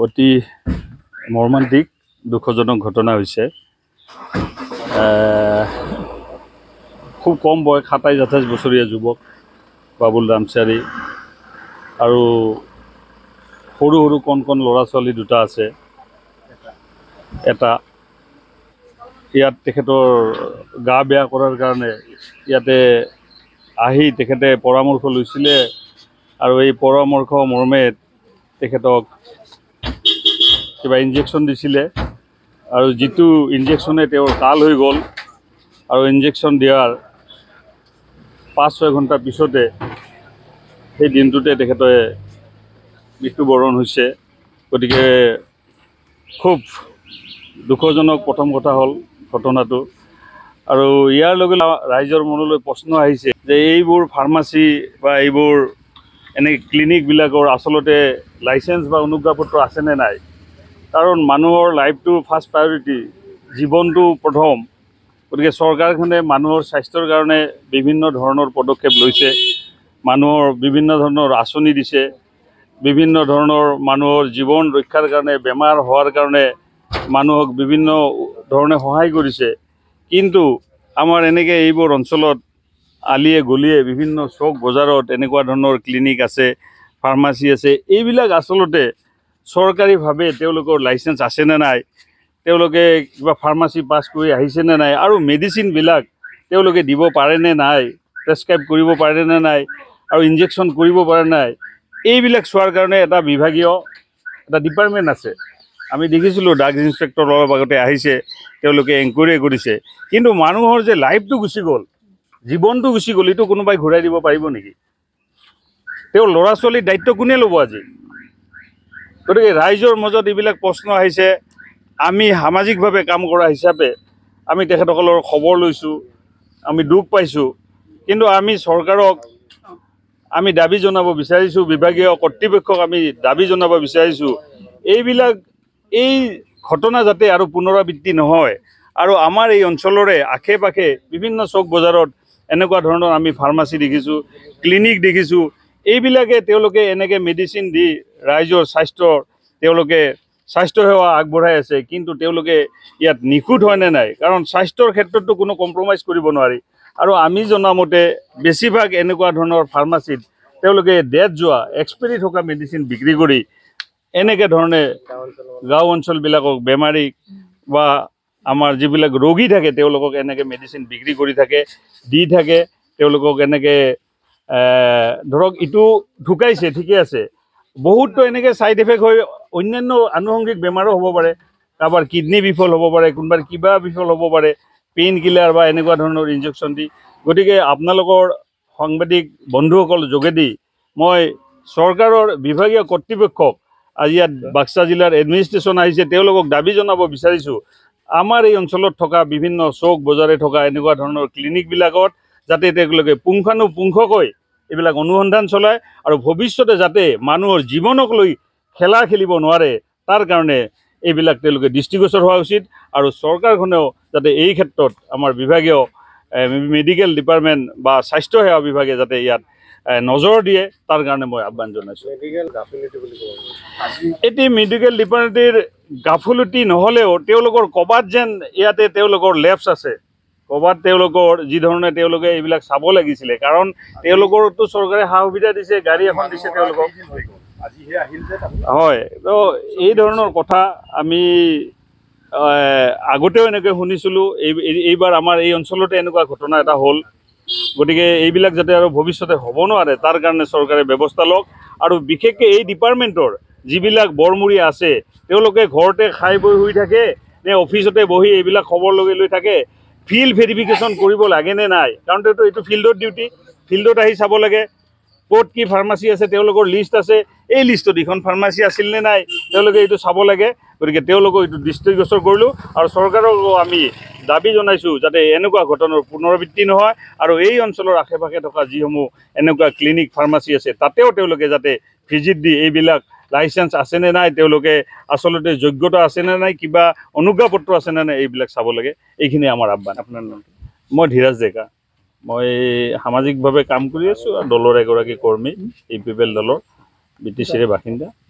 অতি মৰ্মান্তিক দুখজনক ঘটনা হৈছে খুব কম বয়স সাতাইছ আঠাইছ বছৰীয়া যুৱক বাবুল ৰামচাৰী আৰু সৰু সৰু কণ কণ ল'ৰা ছোৱালী দুটা আছে এটা ইয়াত তেখেতৰ গা বেয়া কৰাৰ কাৰণে ইয়াতে আহি তেখেতে পৰামৰ্শ লৈছিলে আৰু এই পৰামৰ্শ মৰ্মে তেখেতক কিবা ইনজেকশ্যন দিছিলে আৰু যিটো ইনজেকশ্যনে তেওঁৰ তাল হৈ গ'ল আৰু ইনজেকশ্যন দিয়াৰ পাঁচ ছয় ঘণ্টাৰ পিছতে সেই দিনটোতে তেখেতে মৃত্যুবৰণ হৈছে গতিকে খুব দুখজনক প্ৰথম কথা হ'ল ঘটনাটো আৰু ইয়াৰ লগে লগে ৰাইজৰ মনলৈ প্ৰশ্ন আহিছে যে এইবোৰ ফাৰ্মাচী বা এইবোৰ এনে ক্লিনিকবিলাকৰ আচলতে লাইচেঞ্চ বা অনুজ্ঞাপত্ৰ আছেনে নাই কাৰণ মানুহৰ লাইফটো ফাৰ্ষ্ট প্ৰায়ৰিটি জীৱনটো প্ৰথম গতিকে চৰকাৰখনে মানুহৰ স্বাস্থ্যৰ কাৰণে বিভিন্ন ধৰণৰ পদক্ষেপ লৈছে মানুহৰ বিভিন্ন ধৰণৰ আঁচনি দিছে বিভিন্ন ধৰণৰ মানুহৰ জীৱন ৰক্ষাৰ কাৰণে বেমাৰ হোৱাৰ কাৰণে মানুহক বিভিন্ন ধৰণে সহায় কৰিছে কিন্তু আমাৰ এনেকৈ এইবোৰ অঞ্চলত আলিয়ে গলিয়ে বিভিন্ন চক বজাৰত এনেকুৱা ধৰণৰ ক্লিনিক আছে ফাৰ্মাচী আছে এইবিলাক আচলতে চৰকাৰীভাৱে তেওঁলোকৰ লাইচেঞ্চ আছেনে নাই তেওঁলোকে কিবা ফাৰ্মাচী পাছ কৰি আহিছেনে নাই আৰু মেডিচিনবিলাক তেওঁলোকে দিব পাৰেনে নাই প্ৰেছক্ৰাইব কৰিব পাৰে নে নাই আৰু ইনজেকশ্যন কৰিব পাৰে নাই এইবিলাক চোৱাৰ কাৰণে এটা বিভাগীয় এটা ডিপাৰ্টমেণ্ট আছে আমি দেখিছিলোঁ ড্ৰাগছ ইঞ্চপেক্টৰ অলপ আগতে আহিছে তেওঁলোকে এংকুৱাৰী কৰিছে কিন্তু মানুহৰ যে লাইফটো গুচি গ'ল জীৱনটো গুচি গ'ল এইটো কোনোবাই ঘূৰাই দিব পাৰিব নেকি তেওঁ ল'ৰা ছোৱালীৰ দায়িত্ব কোনে ল'ব আজি গতিকে ৰাইজৰ মাজত এইবিলাক প্ৰশ্ন আহিছে আমি সামাজিকভাৱে কাম কৰা হিচাপে আমি তেখেতসকলৰ খবৰ লৈছোঁ আমি দুখ পাইছোঁ কিন্তু আমি চৰকাৰক আমি দাবী জনাব বিচাৰিছোঁ বিভাগীয় কৰ্তৃপক্ষক আমি দাবী জনাব বিচাৰিছোঁ এইবিলাক এই ঘটনা যাতে আৰু পুনৰাবৃত্তি নহয় আৰু আমাৰ এই অঞ্চলৰে আশে পাশে বিভিন্ন চৌক বজাৰত এনেকুৱা ধৰণৰ আমি ফাৰ্মাচী দেখিছোঁ ক্লিনিক দেখিছোঁ এইবিলাকে তেওঁলোকে এনেকৈ মেডিচিন দি ৰাইজৰ স্বাস্থ্যৰ তেওঁলোকে স্বাস্থ্যসেৱা আগবঢ়াই আছে কিন্তু তেওঁলোকে ইয়াত নিখুঁত হয়নে নাই কাৰণ স্বাস্থ্যৰ ক্ষেত্ৰততো কোনো কম্প্ৰমাইজ কৰিব নোৱাৰি আৰু আমি জনামতে বেছিভাগ এনেকুৱা ধৰণৰ ফাৰ্মাচীত তেওঁলোকে ডেট যোৱা এক্সপায়ৰি থকা মেডিচিন বিক্ৰী কৰি এনেকৈ ধৰণে গাঁও অঞ্চলবিলাকক বেমাৰীক বা আমাৰ যিবিলাক ৰোগী থাকে তেওঁলোকক এনেকৈ মেডিচিন বিক্ৰী কৰি থাকে দি থাকে তেওঁলোকক এনেকৈ ধৰক ইটো ঢুকাইছে ঠিকে আছে বহুতো এনেকৈ ছাইড এফেক্ট হয় অন্যান্য আনুসংগিক বেমাৰো হ'ব পাৰে কাৰোবাৰ কিডনী বিফল হ'ব পাৰে কোনোবাৰ কিবা বিফল হ'ব পাৰে পেইন কিলাৰ বা এনেকুৱা ধৰণৰ ইনজেকশ্যন দি গতিকে আপোনালোকৰ সাংবাদিক বন্ধুসকলৰ যোগেদি মই চৰকাৰৰ বিভাগীয় কৰ্তৃপক্ষক আজি ইয়াত বাক্সা জিলাৰ এডমিনিষ্ট্ৰেশ্যন আহিছে তেওঁলোকক দাবী জনাব বিচাৰিছোঁ আমাৰ এই অঞ্চলত থকা বিভিন্ন চৌক বজাৰে থকা এনেকুৱা ধৰণৰ ক্লিনিকবিলাকত যাতে তেওঁলোকে পুংখানুপুংখকৈ এইবিলাক অনুসন্ধান চলায় আৰু ভৱিষ্যতে যাতে মানুহৰ জীৱনক লৈ খেলা খেলিব নোৱাৰে তাৰ কাৰণে এইবিলাক তেওঁলোকে দৃষ্টিগোচৰ হোৱা উচিত আৰু চৰকাৰখনেও যাতে এই ক্ষেত্ৰত আমাৰ বিভাগীয় মেডিকেল ডিপাৰ্টমেণ্ট বা স্বাস্থ্যসেৱা বিভাগে যাতে ইয়াত নজৰ দিয়ে তাৰ কাৰণে মই আহ্বান জনাইছোঁ এটি মেডিকেল ডিপাৰ্টমেণ্টৰ গাফুলতি নহ'লেও তেওঁলোকৰ ক'ৰবাত যেন ইয়াতে তেওঁলোকৰ লেবছ আছে ক'ৰবাত তেওঁলোকৰ যিধৰণে তেওঁলোকে এইবিলাক চাব লাগিছিলে কাৰণ তেওঁলোকৰতো চৰকাৰে সা সুবিধা দিছে গাড়ী এখন দিছে তেওঁলোকক হয় তো এই ধৰণৰ কথা আমি আগতেও এনেকৈ শুনিছিলোঁ এই এইবাৰ আমাৰ এই অঞ্চলতে এনেকুৱা ঘটনা এটা হ'ল গতিকে এইবিলাক যাতে আৰু ভৱিষ্যতে হ'ব নোৱাৰে তাৰ কাৰণে চৰকাৰে ব্যৱস্থা লওক আৰু বিশেষকৈ এই ডিপাৰ্টমেণ্টৰ যিবিলাক বৰমূৰি আছে তেওঁলোকে ঘৰতে খাই বৈ শুই থাকে নে অফিচতে বহি এইবিলাক খবৰ লৈ লৈ থাকে ফিল্ড ভেৰিফিকেশ্যন কৰিব লাগেনে নাই কাৰণ এইটো এইটো ফিল্ডৰ ডিউটি ফিল্ডত আহি চাব লাগে ক'ত কি ফাৰ্মাচী আছে তেওঁলোকৰ লিষ্ট আছে এই লিষ্টত ইখন ফাৰ্মাচী আছিল নে নাই তেওঁলোকে এইটো চাব লাগে গতিকে তেওঁলোকক এইটো দৃষ্টিগোচৰ কৰিলোঁ আৰু চৰকাৰকো আমি দাবী জনাইছোঁ যাতে এনেকুৱা ঘটনাৰ পুনৰাবৃত্তি নহয় আৰু এই অঞ্চলৰ আশে পাশে থকা যিসমূহ এনেকুৱা ক্লিনিক ফাৰ্মাচী আছে তাতেও তেওঁলোকে যাতে ভিজিট দি এইবিলাক লাইচেঞ্চ আছেনে নাই তেওঁলোকে আচলতে যোগ্যতা আছেনে নাই কিবা অনুজ্ঞাপত্ৰ আছেনে নাই এইবিলাক চাব লাগে এইখিনি আমাৰ আহ্বান আপোনাৰ নামটো মই ধীৰাজ ডেকা মই সামাজিকভাৱে কাম কৰি আছোঁ দলৰ এগৰাকী কৰ্মী ইউ পি পি এল দলৰ বি টি চিৰে বাসিন্দা